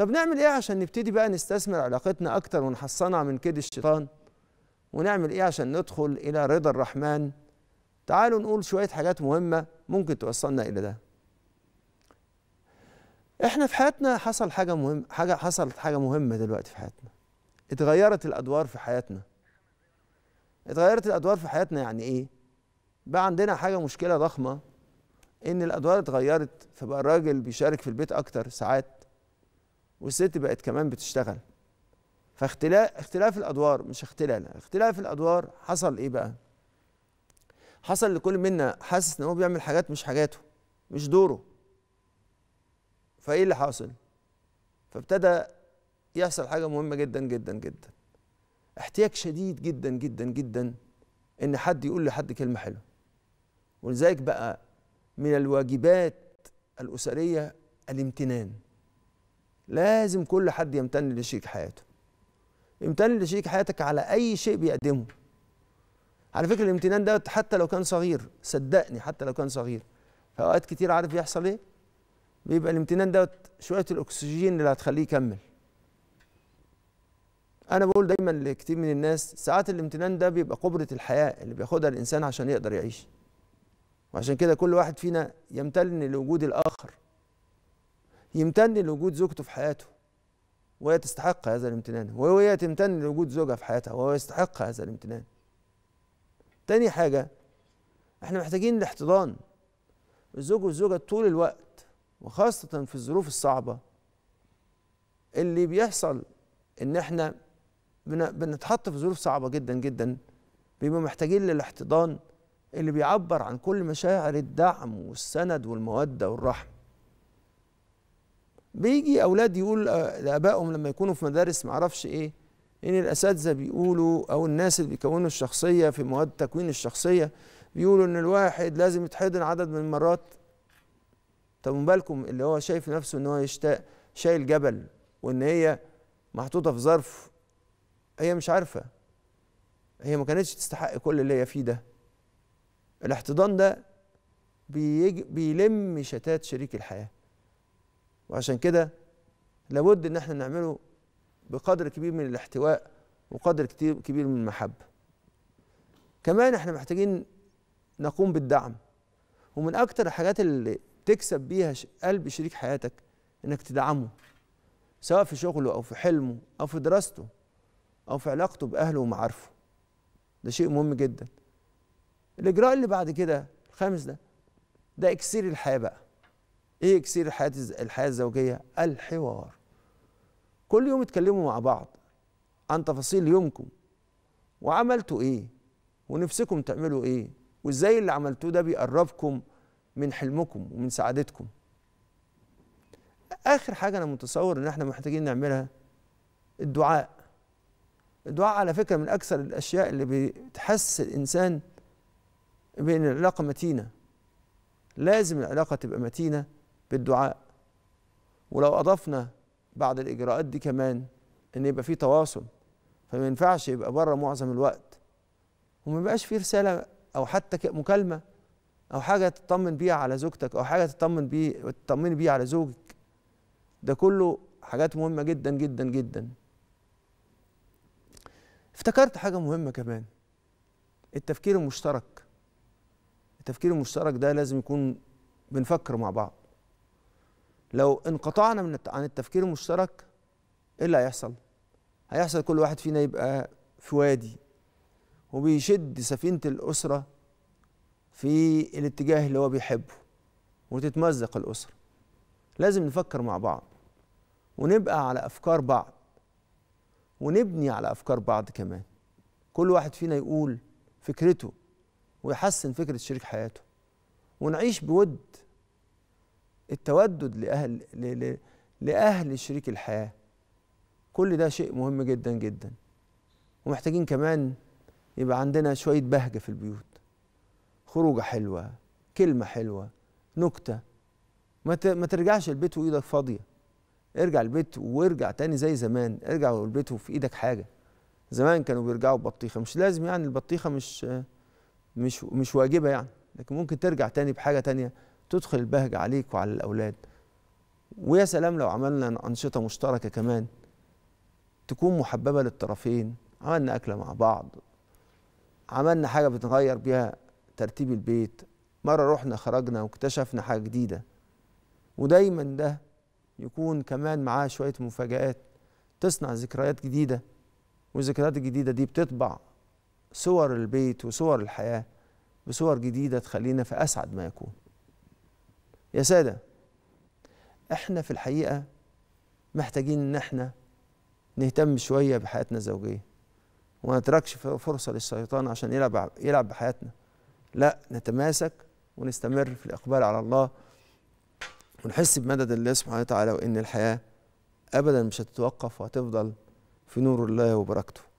طب نعمل ايه عشان نبتدي بقى نستثمر علاقتنا اكتر ونحصنها من كيد الشيطان ونعمل ايه عشان ندخل الى رضا الرحمن تعالوا نقول شويه حاجات مهمه ممكن توصلنا الى ده احنا في حياتنا حصل حاجه مهم حاجه حصلت حاجه مهمه دلوقتي في حياتنا اتغيرت الادوار في حياتنا اتغيرت الادوار في حياتنا يعني ايه بقى عندنا حاجه مشكله ضخمه ان الادوار اتغيرت فبقى الراجل بيشارك في البيت اكتر ساعات والست بقت كمان بتشتغل فاختلاف اختلاف الادوار مش اختلال اختلاف الادوار حصل ايه بقى حصل لكل منا حاسس ان هو بيعمل حاجات مش حاجاته مش دوره فايه اللي حاصل فابتدى يحصل حاجه مهمه جدا جدا جدا احتياج شديد جدا جدا جدا ان حد يقول لحد كلمه حلوه ولذلك بقى من الواجبات الاسريه الامتنان لازم كل حد يمتن لشريك حياته امتن لشريك حياتك على اي شيء بيقدمه على فكره الامتنان دوت حتى لو كان صغير صدقني حتى لو كان صغير في اوقات كتير عارف بيحصل ايه بيبقى الامتنان دوت شويه الاكسجين اللي هتخليه يكمل انا بقول دايما لكتير من الناس ساعات الامتنان ده بيبقى قبره الحياه اللي بياخدها الانسان عشان يقدر يعيش وعشان كده كل واحد فينا يمتن لوجود الاخر يمتن لوجود زوجته في حياته وهي تستحق هذا الامتنان وهي تمتن لوجود زوجها في حياتها وهو يستحق هذا الامتنان تاني حاجة احنا محتاجين الاحتضان الزوج والزوجة طول الوقت وخاصة في الظروف الصعبة اللي بيحصل ان احنا بنتحط في ظروف صعبة جدا جدا بيبقى محتاجين للاحتضان اللي بيعبر عن كل مشاعر الدعم والسند والمودة والرحمة بيجي اولاد يقول آه، لابائهم لما يكونوا في مدارس معرفش ايه ان الاساتذه بيقولوا او الناس اللي بيكونوا الشخصيه في مواد تكوين الشخصيه بيقولوا ان الواحد لازم يتحضن عدد من المرات طب من بالكم اللي هو شايف نفسه ان هو يشتاق شايل جبل وان هي محطوطه في ظرف هي مش عارفه هي ما كانتش تستحق كل اللي هي فيه ده الاحتضان ده بيلم شتات شريك الحياه وعشان كده لابد ان احنا نعمله بقدر كبير من الاحتواء وقدر كبير من المحبه كمان احنا محتاجين نقوم بالدعم ومن اكتر الحاجات اللي تكسب بيها قلب شريك حياتك انك تدعمه سواء في شغله او في حلمه او في دراسته او في علاقته باهله ومعارفه ده شيء مهم جدا الاجراء اللي بعد كده الخامس ده ده اكسير الحياه بقى ايه اكسير الحياه الحياه الزوجيه الحوار كل يوم اتكلموا مع بعض عن تفاصيل يومكم وعملتوا ايه ونفسكم تعملوا ايه وازاي اللي عملتوه ده بيقربكم من حلمكم ومن سعادتكم اخر حاجه انا متصور ان احنا محتاجين نعملها الدعاء الدعاء على فكره من اكثر الاشياء اللي بتحسس الانسان بان العلاقه متينه لازم العلاقه تبقى متينه بالدعاء ولو اضفنا بعد الاجراءات دي كمان ان يبقى في تواصل فما ينفعش يبقى بره معظم الوقت وما يبقاش في رساله او حتى مكالمه او حاجه تطمن بيها على زوجتك او حاجه تطمن بيه تطمني بيها على زوجك ده كله حاجات مهمه جدا جدا جدا افتكرت حاجه مهمه كمان التفكير المشترك التفكير المشترك ده لازم يكون بنفكر مع بعض لو انقطعنا من عن التفكير المشترك ايه اللي هيحصل؟ هيحصل كل واحد فينا يبقى في وادي وبيشد سفينة الأسرة في الاتجاه اللي هو بيحبه وتتمزق الأسرة لازم نفكر مع بعض ونبقى على أفكار بعض ونبني على أفكار بعض كمان كل واحد فينا يقول فكرته ويحسن فكرة شريك حياته ونعيش بود التودد لأهل لأهل شريك الحياة كل ده شيء مهم جدا جدا ومحتاجين كمان يبقى عندنا شوية بهجة في البيوت خروجة حلوة كلمة حلوة نكتة ما ترجعش البيت وإيدك فاضية ارجع البيت وارجع تاني زي زمان ارجع البيت وفي ايدك حاجه زمان كانوا بيرجعوا ببطيخه مش لازم يعني البطيخه مش مش مش واجبه يعني لكن ممكن ترجع تاني بحاجه تانيه تدخل البهجة عليك وعلى الأولاد ويا سلام لو عملنا أنشطة مشتركة كمان تكون محببة للطرفين عملنا أكلة مع بعض عملنا حاجة بنغير بيها ترتيب البيت مرة رحنا خرجنا واكتشفنا حاجة جديدة ودايما ده يكون كمان معاه شوية مفاجآت تصنع ذكريات جديدة والذكريات الجديدة دي بتطبع صور البيت وصور الحياة بصور جديدة تخلينا في أسعد ما يكون يا سادة احنا في الحقيقة محتاجين ان احنا نهتم شوية بحياتنا الزوجية وما نتركش فرصة للشيطان عشان يلعب يلعب بحياتنا لا نتماسك ونستمر في الإقبال على الله ونحس بمدد الله سبحانه وتعالى وإن الحياة أبدا مش هتتوقف وهتفضل في نور الله وبركته